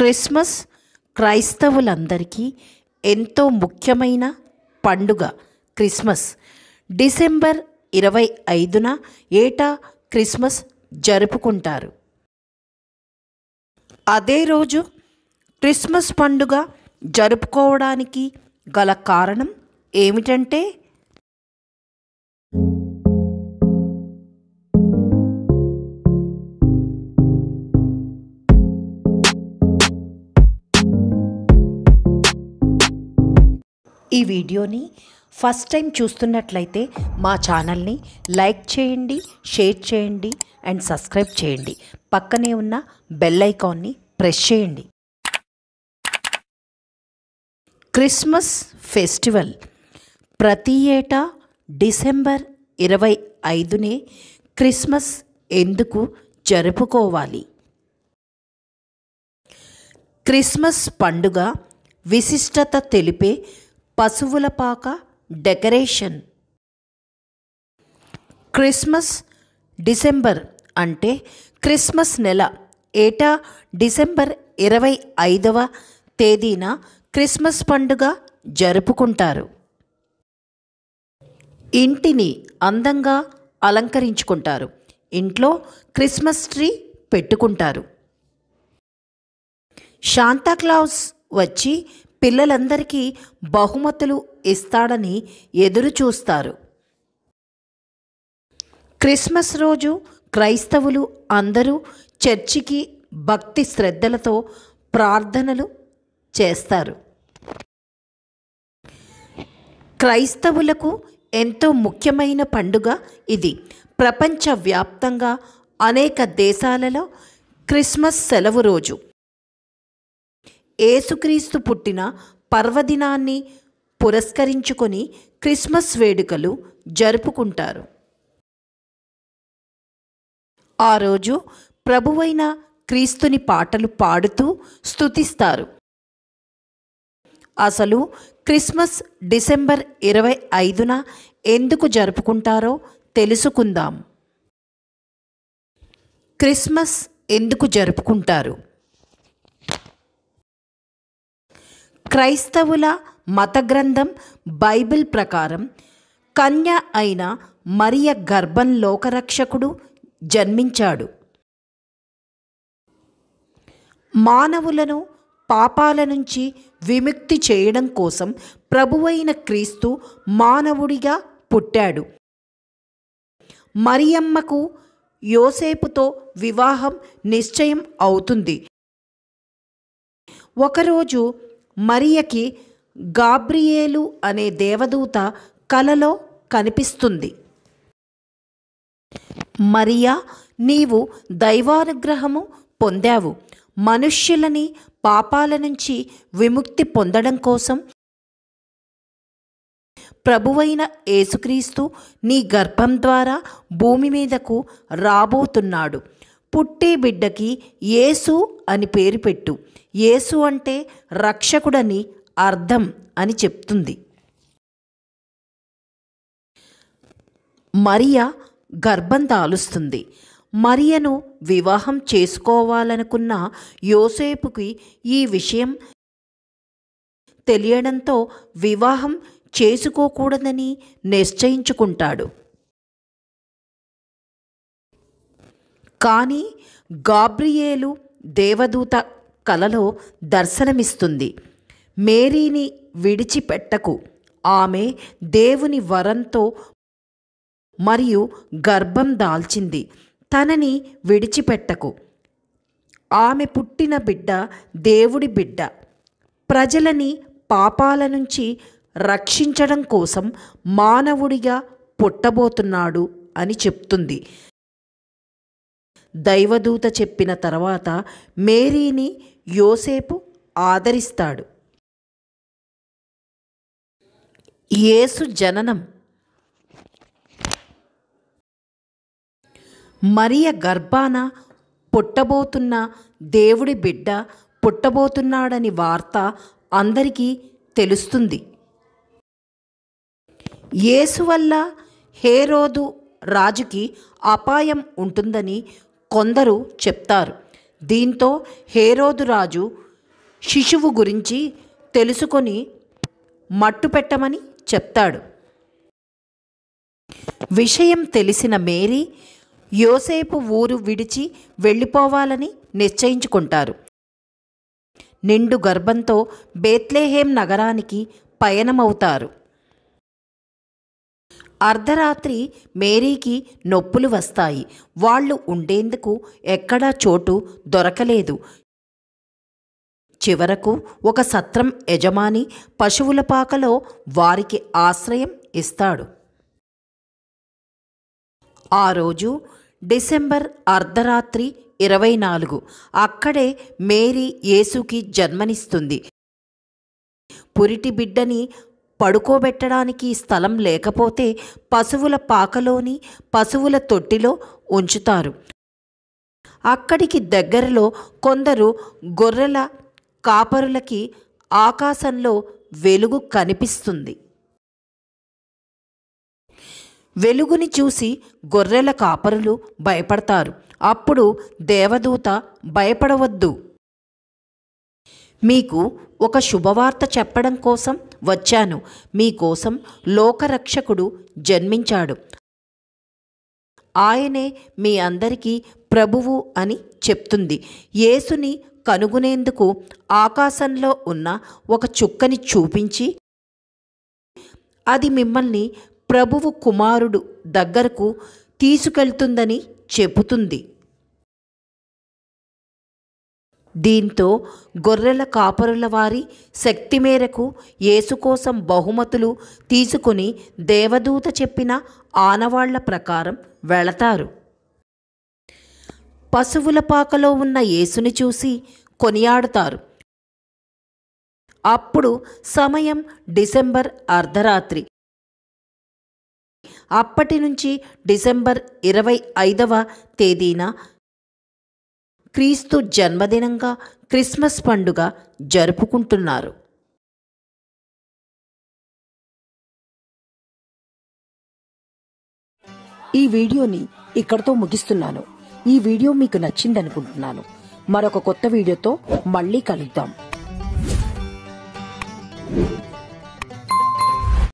Christmas క్రైస్తవులందరికీ ఎంతో ముఖ్యమైన పండుగ క్రిస్మస్ డిసెంబర్ ఇరవై ఐదున ఏటా క్రిస్మస్ జరుపుకుంటారు అదే రోజు క్రిస్మస్ పండుగ జరుపుకోవడానికి గల కారణం ఏమిటంటే ఈ వీడియోని ఫస్ట్ టైం చూస్తున్నట్లయితే మా ఛానల్ని లైక్ చేయండి షేర్ చేయండి అండ్ సబ్స్క్రైబ్ చేయండి పక్కనే ఉన్న బెల్ ఐకాన్ని ప్రెస్ చేయండి క్రిస్మస్ ఫెస్టివల్ ప్రతి ఏటా డిసెంబర్ ఇరవై ఐదునే క్రిస్మస్ ఎందుకు జరుపుకోవాలి క్రిస్మస్ పండుగ విశిష్టత తెలిపే పశువుల పాక డెకరేషన్ క్రిస్మస్ డిసెంబర్ అంటే క్రిస్మస్ నెల ఏటా డిసెంబర్ ఇరవై ఐదవ తేదీన క్రిస్మస్ పండుగ జరుపుకుంటారు ఇంటిని అందంగా అలంకరించుకుంటారు ఇంట్లో క్రిస్మస్ ట్రీ పెట్టుకుంటారు శాంతాక్లాస్ వచ్చి పిల్లలందరికీ బహుమతులు ఇస్తాడని ఎదురు చూస్తారు క్రిస్మస్ రోజు క్రైస్తవులు అందరూ చర్చికి భక్తి శ్రద్ధలతో ప్రార్థనలు చేస్తారు క్రైస్తవులకు ఎంతో ముఖ్యమైన పండుగ ఇది ప్రపంచవ్యాప్తంగా అనేక దేశాలలో క్రిస్మస్ సెలవు రోజు ఏసుక్రీస్తు పుట్టిన పర్వదినాన్ని పురస్కరించుకొని క్రిస్మస్ వేడుకలు జరుపుకుంటారు ఆ రోజు ప్రభువైన క్రీస్తుని పాటలు పాడుతూ స్తుతిస్తారు అసలు క్రిస్మస్ డిసెంబర్ ఇరవై ఐదున ఎందుకు జరుపుకుంటారో తెలుసుకుందాం క్రిస్మస్ ఎందుకు జరుపుకుంటారు క్రైస్తవుల మత గ్రంథం బైబిల్ ప్రకారం కన్య అయిన మరియ గర్భం లోకరక్షకుడు జన్మించాడు మానవులను పాపాల నుంచి విముక్తి చేయడం కోసం ప్రభువైన క్రీస్తు మానవుడిగా పుట్టాడు మరియమ్మకు యోసేపుతో వివాహం నిశ్చయం అవుతుంది ఒకరోజు మరియకి గాబ్రియేలు అనే దేవదూత కలలో కనిపిస్తుంది మరియా నీవు దైవానుగ్రహము పొందావు మనుష్యులని పాపాల నుంచి విముక్తి పొందడం కోసం ప్రభువైన యేసుక్రీస్తు నీ గర్భం ద్వారా భూమి మీదకు రాబోతున్నాడు పుట్టే బిడ్డకి యేసు అని పేరు పెట్టు యేసు అంటే రక్షకుడని అర్థం అని చెప్తుంది మరియా గర్భం దాలుస్తుంది మరియను వివాహం చేసుకోవాలనుకున్న యోసేపుకి ఈ విషయం తెలియడంతో వివాహం చేసుకోకూడదని నిశ్చయించుకుంటాడు కానీ గాబ్రియేలు దేవదూత కలలో దర్శనమిస్తుంది మేరీని విడిచిపెట్టకు ఆమె దేవుని వరంతో మరియు గర్భం దాల్చింది తనని విడిచిపెట్టకు ఆమె పుట్టిన బిడ్డ దేవుడి బిడ్డ ప్రజలని పాపాల నుంచి రక్షించడం కోసం మానవుడిగా పుట్టబోతున్నాడు అని చెప్తుంది దైవదూత చెప్పిన తర్వాత మేరీని యోసేపు ఆదరిస్తాడు యేసు జననం మరియ గర్భాన పుట్టబోతున్న దేవుడి బిడ్డ పుట్టబోతున్నాడని వార్త అందరికీ తెలుస్తుంది యేసు వల్ల హేరోదు రాజుకి అపాయం ఉంటుందని కొందరు చెప్తారు దీంతో హేరోదు రాజు శిశువు గురించి తెలుసుకొని మట్టు పెట్టమని చెప్తాడు విషయం తెలిసిన మేరీ యోసేపు ఊరు విడిచి వెళ్ళిపోవాలని నిశ్చయించుకుంటారు నిండు గర్భంతో బేత్లేహేం నగరానికి పయనమవుతారు అర్ధరాత్రి మేరీకి నొప్పులు వస్తాయి వాళ్ళు ఉండేందుకు ఎక్కడా చోటు దొరకలేదు చివరకు ఒక సత్రం యజమాని పశువుల పాకలో వారికి ఆశ్రయం ఇస్తాడు ఆ రోజు డిసెంబర్ అర్ధరాత్రి ఇరవై నాలుగు అక్కడే మేరీ యేసుకి జన్మనిస్తుంది పురిటి బిడ్డని పడుకోబెట్టడానికి స్థలం లేకపోతే పశువుల పాకలోని పశువుల తొట్టిలో ఉంచుతారు అక్కడికి దగ్గరలో కొందరు గొర్రెల కాపరులకి ఆకాశంలో వెలుగు కనిపిస్తుంది వెలుగుని చూసి గొర్రెల కాపరులు భయపడతారు అప్పుడు దేవదూత భయపడవద్దు మీకు ఒక శుభవార్త చెప్పడం కోసం వచ్చాను మీకోసం లోకరక్షకుడు జన్మించాడు ఆయనే మీ అందరికీ ప్రభువు అని చెప్తుంది యేసుని కనుగొనేందుకు ఆకాశంలో ఉన్న ఒక చుక్కని చూపించి అది మిమ్మల్ని ప్రభువు కుమారుడు దగ్గరకు తీసుకెళ్తుందని చెబుతుంది దీంతో గొర్రెల కాపరుల వారి శక్తి మేరకు యేసు కోసం బహుమతులు తీసుకుని దేవదూత చెప్పిన ఆనవాళ్ల ప్రకారం వెళతారు పశువుల పాకలో ఉన్న యేసుని చూసి కొనియాడతారు అప్పుడు సమయం డిసెంబర్ అర్ధరాత్రి అప్పటి నుంచి డిసెంబర్ ఇరవై ఐదవ తేదీన క్రీస్తు జన్మదినంగా క్రిస్మస్ పండుగ జరుపుకుంటున్నారు ఈ వీడియోని ఇక్కడతో ముగిస్తున్నాను ఈ వీడియో మీకు నచ్చిందనుకుంటున్నాను మరొక కొత్త వీడియోతో మళ్ళీ కలుద్దాం